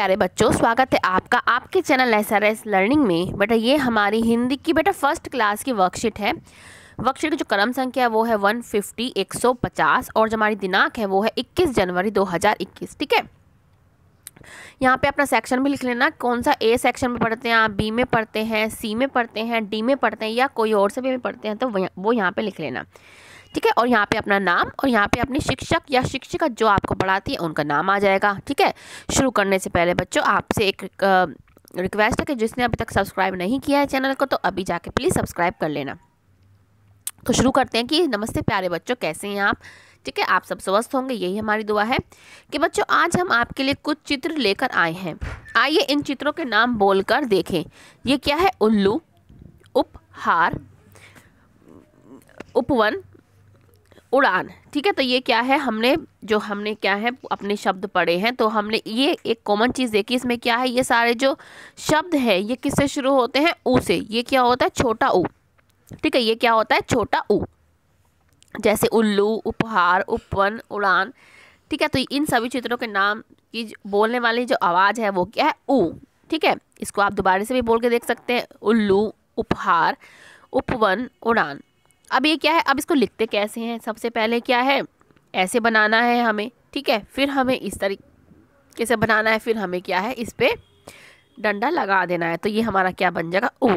प्यारे बच्चों स्वागत है आपका आपके channel S R S learning में बेटा ये हमारी हिंदी की बेटा फर्स्ट क्लास की वर्कशीट है वर्कशीट की जो क्रम संख्या है वो है 150 150 और जो हमारी दिनांक है वो है 21 जनवरी 2021 ठीक है यहाँ पे अपना सेक्शन भी लिख लेना कौन सा ए सेक्शन में पढ़ते हैं आप बी में पढ़ते हैं सी में पढ़ते हैं डी में पढ़ते हैं या कोई और से भी पढ़ते हैं तो वो यहाँ पर लिख लेना ठीक है और यहाँ पे अपना नाम और यहाँ पे अपने शिक्षक या शिक्षिका जो आपको पढ़ाती है उनका नाम आ जाएगा ठीक है शुरू करने से पहले बच्चों आपसे एक रिक्वेस्ट है कि जिसने अभी तक सब्सक्राइब नहीं किया है चैनल को तो अभी जाके प्लीज़ सब्सक्राइब कर लेना तो शुरू करते हैं कि नमस्ते प्यारे बच्चों कैसे हैं आप ठीक है आप सब स्वस्थ होंगे यही हमारी दुआ है कि बच्चों आज हम आपके लिए कुछ चित्र लेकर आए हैं आइए इन चित्रों के नाम बोलकर देखें ये क्या है उल्लू उपहार उपवन उड़ान ठीक है तो ये क्या है हमने जो हमने क्या है अपने शब्द पढ़े हैं तो हमने ये एक कॉमन चीज़ देखी इसमें क्या है ये सारे जो शब्द हैं ये किससे शुरू होते हैं ऊ से ये क्या होता है छोटा ऊ ठीक है ये क्या होता है छोटा ऊ जैसे उल्लू उपहार उपवन उड़ान ठीक है तो इन सभी चित्रों के नाम की बोलने वाली जो आवाज़ है वो क्या है ऊ ठीक है इसको आप दोबारे से भी बोल के देख सकते हैं उल्लू उपहार उपवन उड़ान अब ये क्या है अब इसको लिखते कैसे हैं सबसे पहले क्या है ऐसे बनाना है हमें ठीक है फिर हमें इस तरीके से बनाना है फिर हमें क्या है इस पर डंडा लगा देना है तो ये हमारा क्या बन जाएगा ओ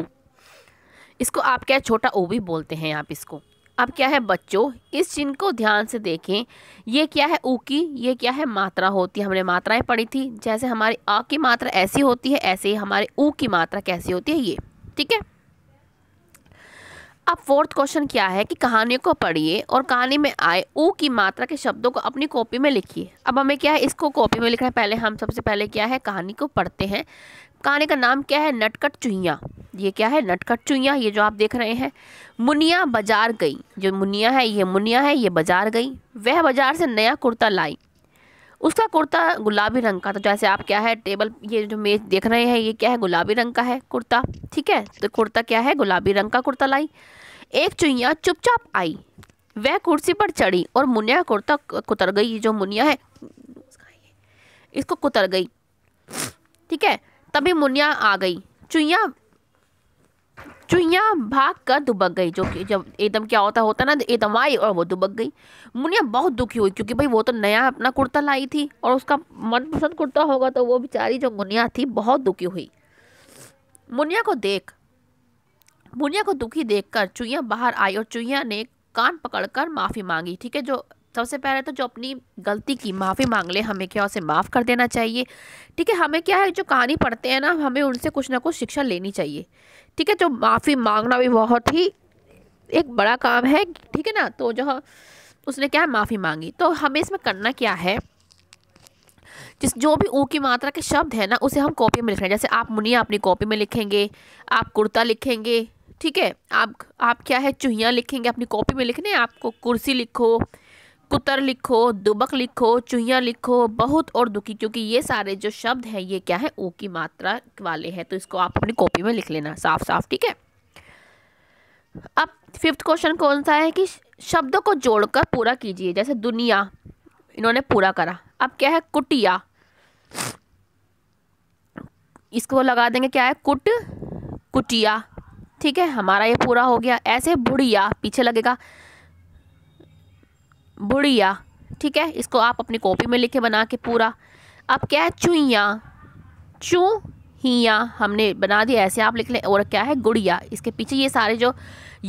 इसको आप क्या छोटा ओ भी बोलते हैं आप इसको अब क्या है बच्चों इस चिन्ह को ध्यान से देखें ये क्या है ऊ की ये क्या है मात्रा होती है हमने मात्राएं पढ़ी थी जैसे हमारी अ की मात्रा ऐसी होती है ऐसे ही हमारे ऊ की मात्रा कैसी होती है ये ठीक है अब फोर्थ क्वेश्चन क्या है कि कहानियों को पढ़िए और कहानी में आए ऊ की मात्रा के शब्दों को अपनी कॉपी में लिखिए अब हमें क्या है इसको कॉपी में लिखना है पहले हम सबसे पहले क्या है कहानी को पढ़ते हैं कहानी का नाम क्या है नटकट चुहिया ये क्या है नटकट चुहिया ये जो आप देख रहे हैं मुनिया बाजार गई जो मुनिया है ये मुनिया है ये बाजार गई वह बाजार से नया कुर्ता लाई उसका कुर्ता गुलाबी रंग का तो जैसे आप क्या है टेबल ये जो मेज देख रहे हैं ये क्या है गुलाबी रंग का है कुर्ता ठीक है तो कुर्ता क्या है गुलाबी रंग का कुर्ता लाई एक चुइया चुपचाप आई वह कुर्सी पर चढ़ी और मुनिया कुर्ता कुतर गई जो मुनिया है इसको कुतर गई ठीक है तभी मुनिया आ गई चुइया चुहिया भाग कर दुबक गई जो कि जब एकदम क्या होता होता ना एकदम आई और वो दुबक गई मुनिया बहुत दुखी हुई क्योंकि भाई वो तो नया अपना कुर्ता लाई थी और उसका मनपसंद कुर्ता होगा तो वो बेचारी जो मुनिया थी बहुत दुखी हुई मुनिया को देख मुनिया को दुखी देखकर चुहिया बाहर आई और चुहिया ने कान पकड़कर माफ़ी मांगी ठीक है जो सबसे पहले तो जो अपनी गलती की माफ़ी मांग ले हमें क्या उसे माफ़ कर देना चाहिए ठीक है हमें क्या है जो कहानी पढ़ते हैं ना हमें उनसे कुछ ना कुछ शिक्षा लेनी चाहिए ठीक है जो माफ़ी मांगना भी बहुत ही एक बड़ा काम है ठीक है ना तो जो उसने क्या है माफ़ी मांगी तो हमें इसमें करना क्या है जिस जो भी ऊ की मात्रा के शब्द है ना उसे हम कॉपी में लिखना जैसे आप मुनिया अपनी कॉपी में लिखेंगे आप कुर्ता लिखेंगे ठीक है आप आप क्या है चूहियाँ लिखेंगे अपनी कॉपी में लिखने आपको कुर्सी लिखो कुतर लिखो दुबक लिखो चूहिया लिखो बहुत और दुखी क्योंकि ये सारे जो शब्द हैं ये क्या है ओ की मात्रा वाले हैं तो इसको आप अपनी कॉपी में लिख लेना साफ साफ ठीक है अब फिफ्थ क्वेश्चन कौन सा है कि शब्दों को जोड़कर पूरा कीजिए जैसे दुनिया इन्होंने पूरा करा अब क्या है कुटिया इसको लगा देंगे क्या है कुट कुटिया ठीक है हमारा ये पूरा हो गया ऐसे बुढ़िया पीछे लगेगा बुढ़िया ठीक है इसको आप अपनी कॉपी में लिखे बना के पूरा अब क्या है चूहिया चू हिया हमने बना दिया ऐसे आप लिख लें और क्या है गुड़िया इसके पीछे ये सारे जो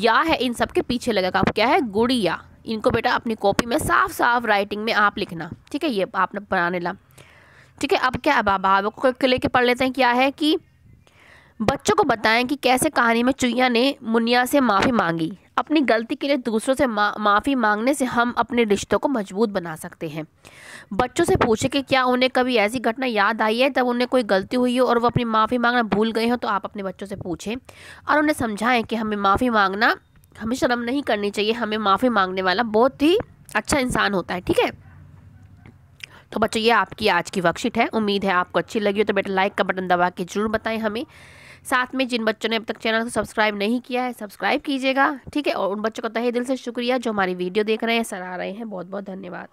या है इन सब के पीछे लगेगा अब क्या है गुड़िया इनको बेटा अपनी कॉपी में साफ साफ राइटिंग में आप लिखना ठीक है ये आपने बनाने ला ठीक है अब क्या अब आप को लेके पढ़ लेते हैं क्या है कि बच्चों को बताएं कि कैसे कहानी में चुईया ने मुनिया से माफ़ी मांगी अपनी गलती के लिए दूसरों से मा, माफ़ी मांगने से हम अपने रिश्तों को मजबूत बना सकते हैं बच्चों से पूछें कि क्या उन्हें कभी ऐसी घटना याद आई है तब उन्हें कोई गलती हुई हो और वो अपनी माफ़ी मांगना भूल गए हों तो आप अपने बच्चों से पूछें और उन्हें समझाएं कि हमें माफ़ी मांगना हमें शर्म नहीं करनी चाहिए हमें माफ़ी मांगने वाला बहुत ही अच्छा इंसान होता है ठीक है तो बच्चों ये आपकी आज की वर्कशीट है उम्मीद है आपको अच्छी लगी हो तो बेटा लाइक का बटन दबा के जरूर बताएं हमें साथ में जिन बच्चों ने अब तक चैनल को सब्सक्राइब नहीं किया है सब्सक्राइब कीजिएगा ठीक है और उन बच्चों का तहे दिल से शुक्रिया जो हमारी वीडियो देख रहे हैं सराह रहे हैं बहुत बहुत धन्यवाद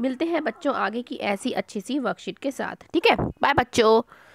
मिलते हैं बच्चों आगे की ऐसी अच्छी सी वर्कशीट के साथ ठीक है बाय बच्चों